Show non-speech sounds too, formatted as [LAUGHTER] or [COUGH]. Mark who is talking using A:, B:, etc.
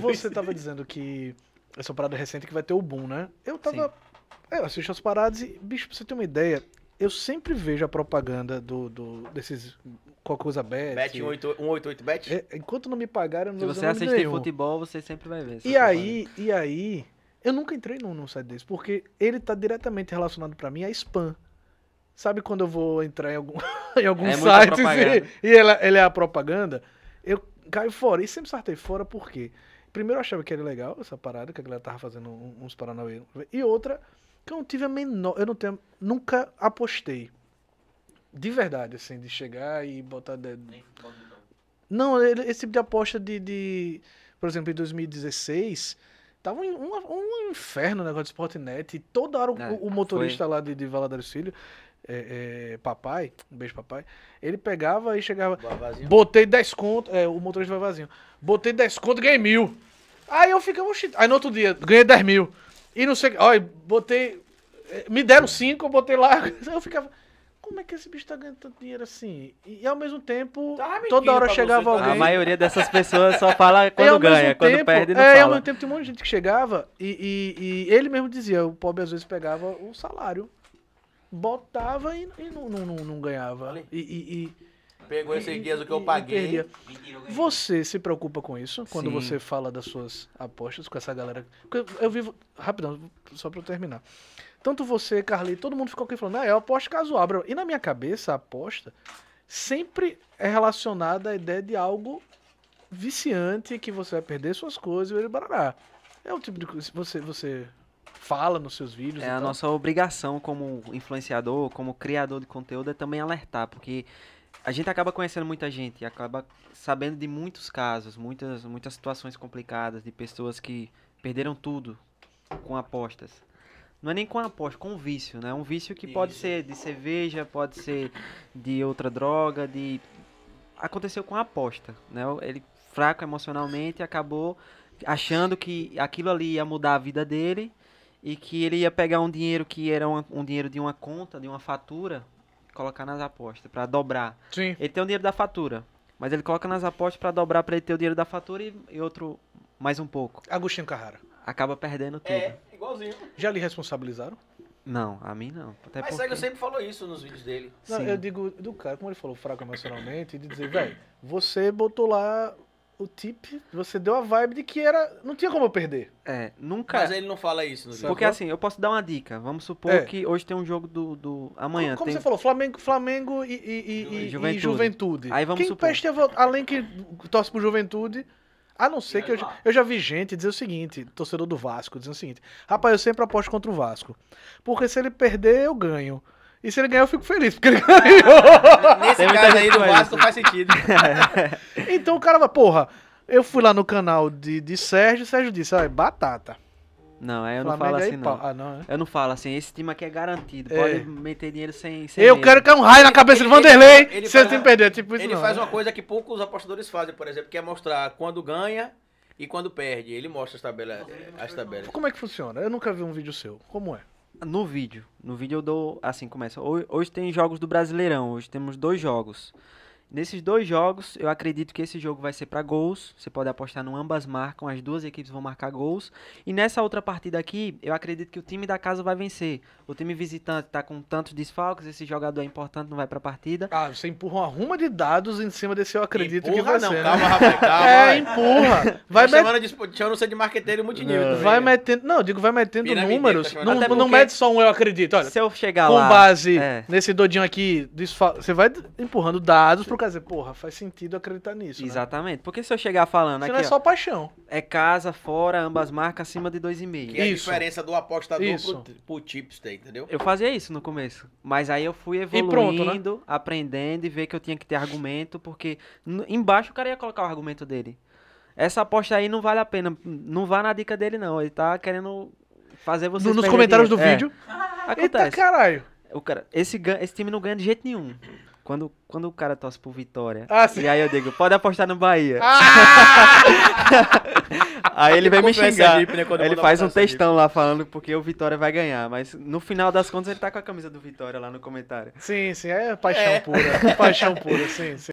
A: Você tava dizendo que essa parada recente que vai ter o boom, né? Eu tava. É, eu assisto as paradas e, bicho, pra você ter uma ideia, eu sempre vejo a propaganda do, do desses. Qualquer coisa bet. Bet 188 bet? É, enquanto não me pagaram, não Se você assiste nenhum. futebol, você sempre vai ver. E aí, e aí. Eu nunca entrei num, num site desse, porque ele tá diretamente relacionado para mim a spam. Sabe quando eu vou entrar em algum, [LAUGHS] em algum é site e, [LAUGHS] e ele, ele é a propaganda? Eu caio fora. E sempre sartei fora por quê? primeiro eu achava que era legal essa parada, que a galera tava fazendo uns Paranauê. E outra, que eu não tive a menor. Eu não tenho. Nunca apostei. De verdade, assim, de chegar e botar. De... Não, esse tipo de aposta de, de. Por exemplo, em 2016. Tava um, um, inferno o negócio de Sportnet. E toda hora o, é, o motorista foi. lá de, de Valadares Filho, é, é, papai, um beijo papai, ele pegava e chegava. Botei 10 conto. É, o motorista vai vazio. Botei 10 conto e ganhei mil. Aí eu fiquei, oxi. Aí no outro dia, ganhei 10 mil. E não sei. Olha, botei. Eh, me deram 5, eu botei lá. [LAUGHS] Eu ficava. Como é que esse bicho tá ganhando tanto dinheiro assim? E, e ao mesmo tempo, tá toda hora chegava alguém. A maioria dessas pessoas só fala [LAUGHS] quando ganha, tempo, quando perde, não é, fala. ao mesmo tempo, tem um monte de gente que chegava e, e, e ele mesmo dizia: o pobre às vezes pegava o salário, botava e, e não, não, não, não, ganhava. E, Pegou esse guias que eu paguei. Você se preocupa com isso quando Sim. você fala das suas apostas com essa galera? Porque eu vivo. Rapidão, só pra eu terminar. Tanto você, Carly, todo mundo ficou aqui falando, ah, eu é aposta caso abra. E na minha cabeça, a aposta sempre é relacionada à ideia de algo viciante que você vai perder suas coisas e barará. É o tipo de coisa que você, você fala nos seus vídeos. É a então? nossa
B: obrigação como influenciador, como criador de conteúdo, é também alertar, porque a gente acaba conhecendo muita gente, acaba sabendo de muitos casos, muitas, muitas situações complicadas de pessoas que perderam tudo com apostas. Não é nem com aposta, com vício, né? Um vício que pode Isso. ser de cerveja, pode ser de outra droga, de aconteceu com a aposta, né? Ele fraco emocionalmente acabou achando que aquilo ali ia mudar a vida dele e que ele ia pegar um dinheiro que era um, um dinheiro de uma conta, de uma fatura, colocar nas apostas, para dobrar. Sim. Ele tem o dinheiro da fatura, mas ele coloca nas apostas para dobrar para ele ter o dinheiro da fatura e, e, outro mais um pouco. Agostinho Carrara. Acaba perdendo tudo. É, igualzinho. Já lhe responsabilizaram? Não, a mim não. Até mas porque... Sega sempre falou isso nos vídeos dele. Não, Sim. eu
A: digo do cara, como ele falou fraco emocionalmente, de dizer, velho, você botou lá o tip, você deu a vibe de que era. Não tinha como eu perder. É, nunca. Mas ele
B: não fala isso no Porque assim, eu
A: posso dar uma dica. Vamos supor
B: é. que hoje tem um jogo do. do... Amanhã. Como, como tem... você falou,
A: Flamengo, Flamengo e, e, e, Juventude. e Juventude. Aí vamos Quem supor. peste é além que torce pro Juventude. A não ser que eu, eu já vi gente dizer o seguinte, torcedor do Vasco, dizendo o seguinte: Rapaz, eu sempre aposto contra o Vasco. Porque se ele perder, eu ganho. E se ele ganhar, eu fico feliz, porque ele [LAUGHS] é, ganhou. Nesse caso aí do Vasco faz sentido. então o cara vai, porra, eu fui lá no canal de, de Sérgio, Sérgio disse, ah, batata.
B: Não, é, eu Flamengo é assim, não falo assim, não. Ah, não é? Eu não falo assim, esse time aqui é garantido. Pode é. meter dinheiro sem. sem eu medo. quero que é um raio na cabeça do Vanderlei ele, se ele perder. Tipo isso ele não, faz né? uma coisa que poucos apostadores fazem, por exemplo, que é mostrar quando ganha e quando
A: perde. Ele mostra as tabelas. As tabelas. Como é que funciona? Eu nunca vi um vídeo seu. Como é? no
B: vídeo. No vídeo eu dou. Assim começa. Hoje tem jogos do Brasileirão. Hoje temos dois jogos. Nesses dois jogos, eu acredito que esse jogo vai ser para gols. Você pode apostar no ambas marcam, as duas equipes vão marcar gols. E nessa outra partida aqui, eu acredito que o time da casa vai vencer. O time visitante tá com tantos desfalques, esse jogador é importante, não vai pra partida. Ah, você empurra uma ruma de
A: dados em cima desse eu acredito empurra, que vai não, ser. Né? Calma, rapaz, [LAUGHS] calma. É, vai. empurra. Vai met...
B: de, não sei de marqueteiro multinível. Vai né?
A: metendo, não, digo, vai metendo números. Tá não, não mete só um eu
B: acredito, olha. Se eu chegar com lá. Com
A: base é. nesse dodinho aqui, desfal... você vai empurrando dados pro quer dizer, porra, faz sentido acreditar nisso. Né? Exatamente. Né? Porque se eu chegar falando Isso aqui. Não é só ó,
B: paixão. É casa, fora, ambas marcas acima de 2,5. Que é a diferença do apostador isso.
A: pro, pro tipster, tá, entendeu? Eu
B: fazia isso no começo. Mas aí eu fui evoluindo, e pronto, né? aprendendo e ver que eu tinha que ter argumento, porque embaixo o cara ia colocar o argumento dele. Essa aposta aí não vale a pena. Não vá na dica dele, não. Ele tá querendo fazer você. nos comentários dinheiro. do é. vídeo. Acontece. Eita, caralho. O cara, esse, esse time não ganha de jeito nenhum. Quando, quando o cara torce por Vitória, ah, e aí eu digo, pode apostar no Bahia. Ah! [LAUGHS] aí ele vem me xingar. né, ele faz um textão lá falando porque o Vitória vai ganhar. Mas no final das contas ele tá com a camisa do Vitória lá no comentário. Sim, sim, é
A: paixão é. pura. Paixão pura, sim,
B: sim.